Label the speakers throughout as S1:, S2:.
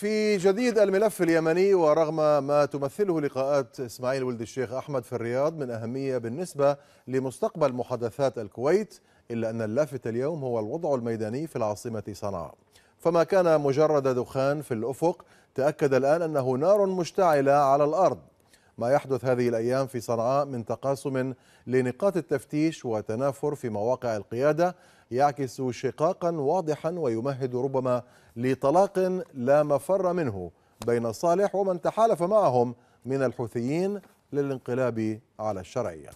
S1: في جديد الملف اليمني ورغم ما تمثله لقاءات اسماعيل ولد الشيخ احمد في الرياض من اهميه بالنسبه لمستقبل محادثات الكويت الا ان اللافت اليوم هو الوضع الميداني في العاصمه صنعاء. فما كان مجرد دخان في الافق تاكد الان انه نار مشتعله على الارض ما يحدث هذه الأيام في صنعاء من تقاسم لنقاط التفتيش وتنافر في مواقع القيادة يعكس شقاقا واضحا ويمهد ربما لطلاق لا مفر منه بين صالح ومن تحالف معهم من الحوثيين للانقلاب على الشرعيه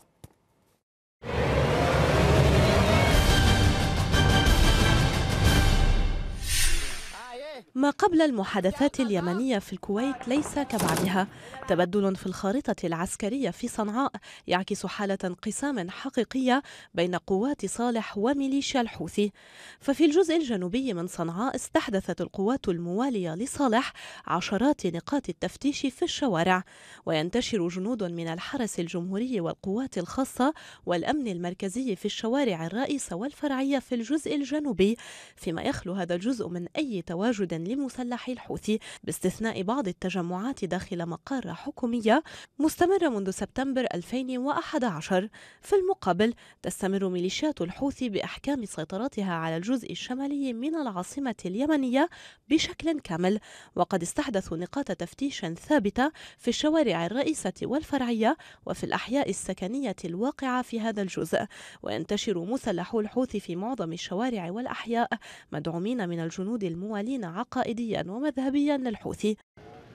S2: ما قبل المحادثات اليمنية في الكويت ليس كبعدها تبدل في الخارطة العسكرية في صنعاء يعكس حالة انقسام حقيقية بين قوات صالح وميليشيا الحوثي ففي الجزء الجنوبي من صنعاء استحدثت القوات الموالية لصالح عشرات نقاط التفتيش في الشوارع وينتشر جنود من الحرس الجمهوري والقوات الخاصة والأمن المركزي في الشوارع الرئيسة والفرعية في الجزء الجنوبي فيما يخلو هذا الجزء من أي تواجد لمسلحي الحوثي باستثناء بعض التجمعات داخل مقر حكومية مستمرة منذ سبتمبر 2011 في المقابل تستمر ميليشيات الحوثي بأحكام سيطرتها على الجزء الشمالي من العاصمة اليمنية بشكل كامل وقد استحدثوا نقاط تفتيش ثابتة في الشوارع الرئيسة والفرعية وفي الأحياء السكنية الواقعة في هذا الجزء وينتشر مسلحو الحوثي في معظم الشوارع والأحياء مدعومين من الجنود الموالين عقائد عقائديا ومذهبيا للحوثي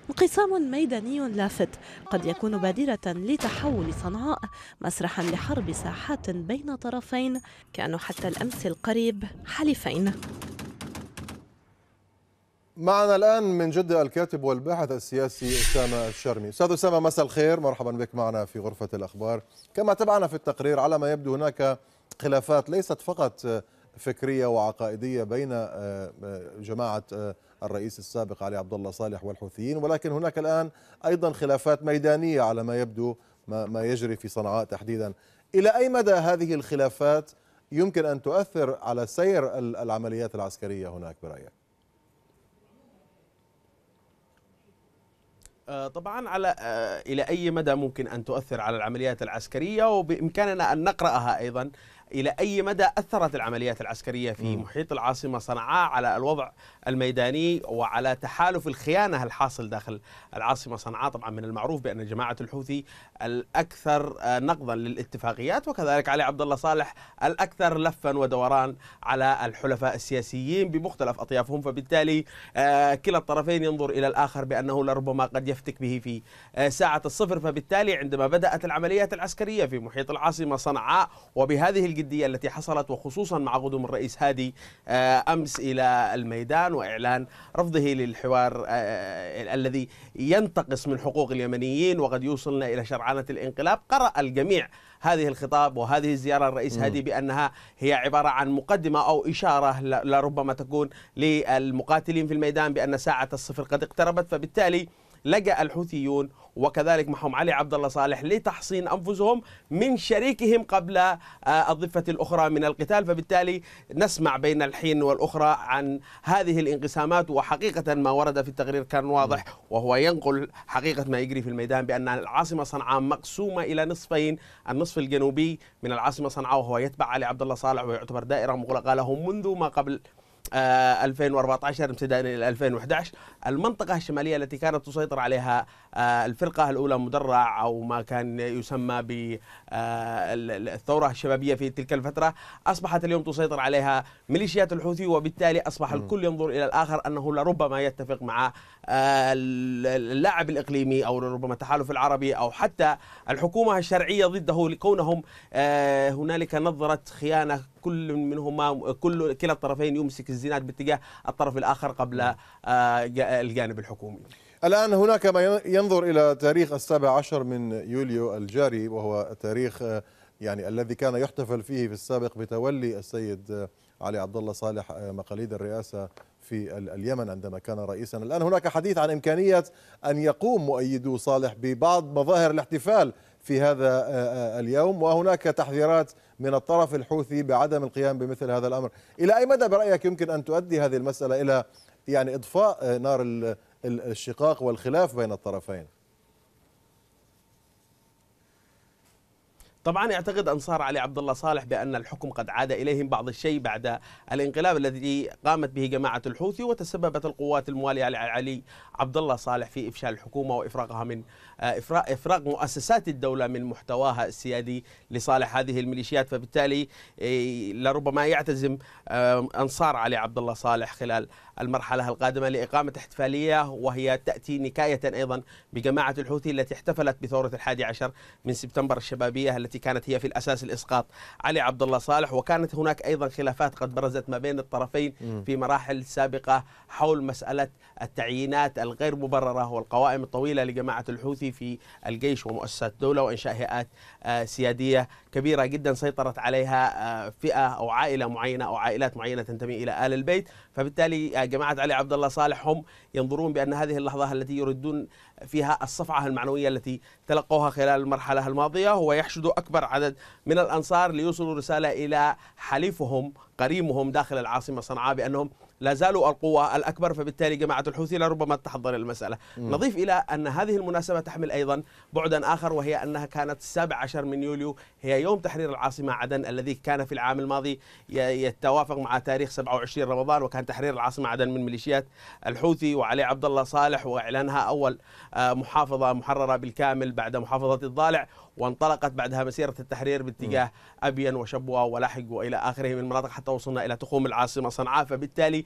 S2: انقسام ميداني لافت قد يكون بادرة لتحول صنعاء مسرحا لحرب ساحات بين طرفين كانوا حتى الأمس القريب حليفين
S1: معنا الآن من جدة الكاتب والباحث السياسي أسامة الشرمي أستاذ أسامة مساء الخير مرحبا بك معنا في غرفة الأخبار كما تبعنا في التقرير على ما يبدو هناك خلافات ليست فقط فكرية وعقائدية بين آه، آه، جماعة آه، الرئيس السابق علي عبد الله صالح والحوثيين ولكن هناك الآن أيضا خلافات ميدانية على ما يبدو ما, ما يجري في صنعاء تحديدا إلى أي مدى هذه الخلافات يمكن أن تؤثر على سير العمليات العسكرية هناك برأيك
S3: آه، طبعا على آه، الى اي مدى ممكن ان تؤثر على العمليات العسكريه وبامكاننا ان نقراها ايضا إلى أي مدى أثرت العمليات العسكرية في م. محيط العاصمة صنعاء على الوضع الميداني وعلى تحالف الخيانة الحاصل داخل العاصمة صنعاء طبعا من المعروف بأن جماعة الحوثي الأكثر آه، نقضا للاتفاقيات وكذلك علي عبد الله صالح الأكثر لفا ودوران على الحلفاء السياسيين بمختلف أطيافهم فبالتالي آه، كلا الطرفين ينظر إلى الآخر بأنه لربما قد يفتك به في آه، ساعة الصفر فبالتالي عندما بدأت العمليات العسكرية في محيط العاصمة صنعاء وبهذه الجدية التي حصلت وخصوصا مع قدوم الرئيس هادي آه، أمس إلى الميدان وإعلان رفضه للحوار آه، آه، الذي ينتقص من حقوق اليمنيين وقد يوصلنا إلى شرعنة الانقلاب قرأ الجميع هذه الخطاب وهذه الزيارة الرئيس هادي بأنها هي عبارة عن مقدمة أو إشارة لربما تكون للمقاتلين في الميدان بأن ساعة الصفر قد اقتربت فبالتالي لجأ الحوثيون وكذلك معهم علي عبد الله صالح لتحصين انفسهم من شريكهم قبل آه، الضفه الاخرى من القتال فبالتالي نسمع بين الحين والاخرى عن هذه الانقسامات وحقيقه ما ورد في التقرير كان واضح وهو ينقل حقيقه ما يجري في الميدان بان العاصمه صنعاء مقسومه الى نصفين النصف الجنوبي من العاصمه صنعاء وهو يتبع علي عبد الله صالح ويعتبر دائره مغلقه له منذ ما قبل 2014 آه، امتدادا الى 2011 المنطقه الشماليه التي كانت تسيطر عليها آه، الفرقه الاولى مدرع او ما كان يسمى بالثوره آه، الشبابيه في تلك الفتره اصبحت اليوم تسيطر عليها ميليشيات الحوثي وبالتالي اصبح الكل ينظر الى الاخر انه لربما يتفق مع اللاعب الاقليمي او ربما التحالف العربي او حتى الحكومه الشرعيه ضده لكونهم هنالك نظره خيانه كل منهما كل كلا الطرفين يمسك الزناد باتجاه الطرف الاخر قبل نعم. آه، الجانب الحكومي.
S1: الآن هناك ما ينظر إلى تاريخ السابع عشر من يوليو الجاري وهو التاريخ آه، يعني الذي كان يحتفل فيه في السابق بتولي السيد آه، علي عبد الله صالح مقاليد الرئاسة في اليمن عندما كان رئيسا الآن هناك حديث عن إمكانية أن يقوم مؤيدو صالح ببعض مظاهر الاحتفال في هذا آه، آه، اليوم وهناك تحذيرات من الطرف الحوثي بعدم القيام بمثل هذا الأمر إلى أي مدى برأيك يمكن أن تؤدي هذه المسألة إلى يعني إضفاء آه، نار الشقاق والخلاف بين الطرفين
S3: طبعا يعتقد انصار علي عبد الله صالح بان الحكم قد عاد اليهم بعض الشيء بعد الانقلاب الذي قامت به جماعه الحوثي وتسببت القوات المواليه لعلي عبد الله صالح في افشال الحكومه وافراغها من آه، افراغ مؤسسات الدوله من محتواها السيادي لصالح هذه الميليشيات فبالتالي آه، لربما يعتزم آه، انصار علي عبد الله صالح خلال المرحله القادمه لاقامه احتفاليه وهي تاتي نكايه ايضا بجماعه الحوثي التي احتفلت بثوره الحادي عشر من سبتمبر الشبابيه التي التي كانت هي في الاساس الاسقاط علي عبد الله صالح وكانت هناك ايضا خلافات قد برزت ما بين الطرفين في مراحل سابقه حول مساله التعيينات الغير مبرره والقوائم الطويله لجماعه الحوثي في الجيش ومؤسسات الدوله وانشاء هيئات آه، سياديه كبيره جدا سيطرت عليها آه، فئه او عائله معينه او عائلات معينه تنتمي الى ال البيت فبالتالي آه، جماعه علي عبد الله صالح هم ينظرون بان هذه اللحظه التي يردون فيها الصفعة المعنوية التي تلقوها خلال المرحلة الماضية هو يحشد أكبر عدد من الأنصار ليوصلوا رسالة إلى حليفهم قريمهم داخل العاصمة صنعاء بأنهم لا زالوا القوة الأكبر فبالتالي جماعة الحوثي لربما تحضر المسألة مم. نضيف إلى أن هذه المناسبة تحمل أيضا بعدا آخر وهي أنها كانت 17 من يوليو هي يوم تحرير العاصمة عدن الذي كان في العام الماضي يتوافق مع تاريخ 27 رمضان وكان تحرير العاصمة عدن من ميليشيات الحوثي وعلي عبد الله صالح وإعلانها أول آه، محافظة محررة بالكامل بعد محافظة الضالع وانطلقت بعدها مسيرة التحرير باتجاه أبين وشبوة ولاحق وإلى آخره من المناطق حتى وصلنا إلى تخوم العاصمة صنعاء فبالتالي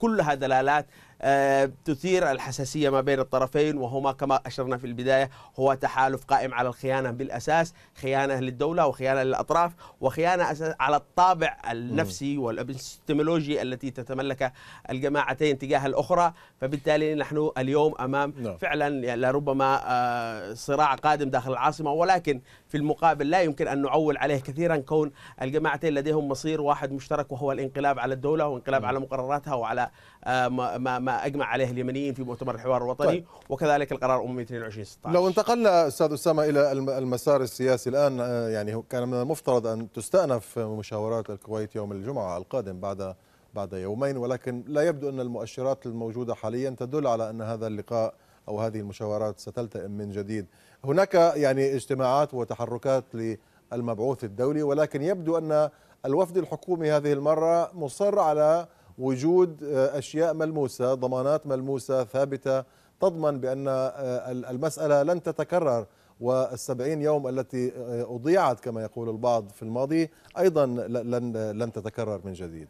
S3: كلها دلالات آه، تثير الحساسية ما بين الطرفين وهما كما أشرنا في البداية هو تحالف قائم على الخيانة بالأساس خيانة للدولة وخيانة للأطراف وخيانة على الطابع النفسي والابستمولوجي التي تتملك الجماعتين تجاه الأخرى فبالتالي نحن اليوم أمام نعم. فعلا لربما آه، صراع قادم داخل العاصمة ولكن في المقابل لا يمكن أن نعول عليه كثيرا كون الجماعتين لديهم مصير واحد مشترك وهو الانقلاب على الدولة وانقلاب على مقرراتها وعلى آه، ما ما اجمع عليه اليمنيين في مؤتمر الحوار الوطني طيب. وكذلك القرار الاممي 22 16
S1: لو انتقلنا استاذ اسامه الى المسار السياسي الان آه، يعني كان من المفترض ان تستأنف مشاورات الكويت يوم الجمعه القادم بعد بعد يومين ولكن لا يبدو ان المؤشرات الموجوده حاليا تدل على ان هذا اللقاء او هذه المشاورات ستلتئم من جديد. هناك يعني اجتماعات وتحركات للمبعوث الدولي ولكن يبدو ان الوفد الحكومي هذه المره مصر على وجود آه، أشياء ملموسة ضمانات ملموسة ثابتة تضمن بأن آه، المسألة لن تتكرر والسبعين يوم التي آه، أضيعت كما يقول البعض في الماضي أيضا لن, لن تتكرر من جديد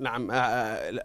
S3: نعم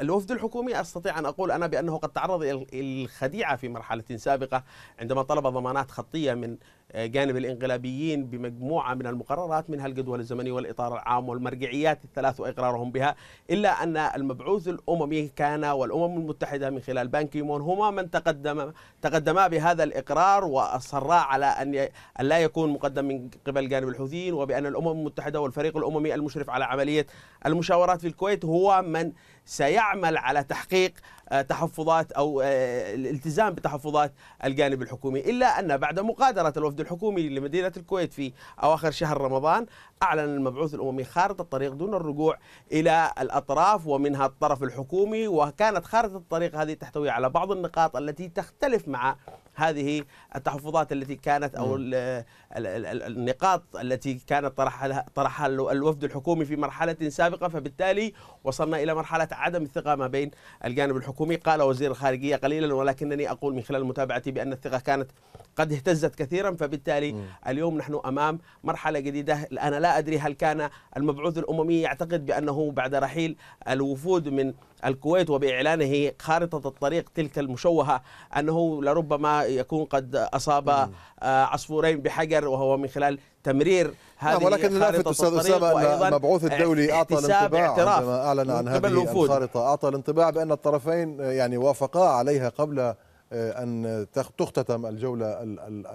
S3: الوفد الحكومي استطيع ان اقول انا بانه قد تعرض الخديعه في مرحله سابقه عندما طلب ضمانات خطيه من آه، جانب الانقلابيين بمجموعه من المقررات منها الجدول الزمني والاطار العام والمرجعيات الثلاث واقرارهم بها الا ان المبعوث الاممي كان والامم المتحده من خلال بان كيمون هما من تقدم تقدما بهذا الاقرار واصرا على ان لا يكون مقدم من قبل جانب الحوثيين وبان الامم المتحده والفريق الاممي المشرف على عمليه المشاورات في الكويت هو من سيعمل على تحقيق آه، تحفظات او آه، الالتزام بتحفظات الجانب الحكومي، الا ان بعد مغادره الوفد الحكومي لمدينه الكويت في اواخر شهر رمضان، اعلن المبعوث الاممي خارطه الطريق دون الرجوع الى الاطراف ومنها الطرف الحكومي، وكانت خارطه الطريق هذه تحتوي على بعض النقاط التي تختلف مع هذه التحفظات التي كانت او النقاط التي كانت طرحها طرحها الوفد الحكومي في مرحله سابقه فبالتالي وصلنا الى مرحله عدم الثقه ما بين الجانب الحكومي قال وزير الخارجيه قليلا ولكنني اقول من خلال متابعتي بان الثقه كانت قد اهتزت كثيرا فبالتالي م. اليوم نحن امام مرحله جديده انا لا ادري هل كان المبعوث الاممي يعتقد بانه بعد رحيل الوفود من الكويت وباعلانه خارطه الطريق تلك المشوهه انه لربما يكون قد اصاب آه، عصفورين بحجر وهو من خلال تمرير نعم، هذه ولكن لافت استاذ اسامه ان المبعوث الدولي اعطى الانطباع عندما اعلن عن هذه الخارطه
S1: اعطى الانطباع بان الطرفين آه، يعني وافقا عليها قبل آه، ان تختتم الجوله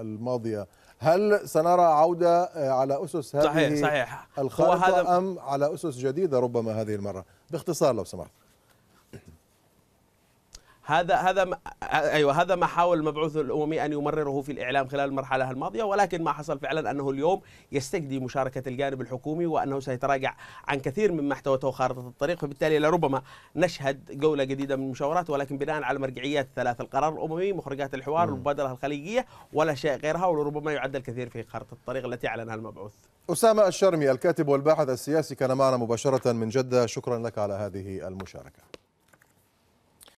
S1: الماضيه هل سنرى عودة على أسس هذه صحيح صحيح الخارطة أم على أسس جديدة ربما هذه المرة باختصار لو سمحت
S3: هذا هذا ما ايوه هذا ما حاول المبعوث الاممي ان يمرره في الاعلام خلال المرحله الماضيه ولكن ما حصل فعلا انه اليوم يستجدي مشاركه الجانب الحكومي وانه سيتراجع عن كثير من محتوى خارطه الطريق وبالتالي لربما نشهد جوله جديده من المشاورات ولكن بناء على مرجعيات ثلاث القرار الاممي مخرجات الحوار المبادره الخليجيه ولا شيء غيرها ولربما يعد الكثير في خارطه الطريق التي اعلنها المبعوث.
S1: اسامه الشرمي الكاتب والباحث السياسي كان معنا مباشره من جده شكرا لك على هذه المشاركه.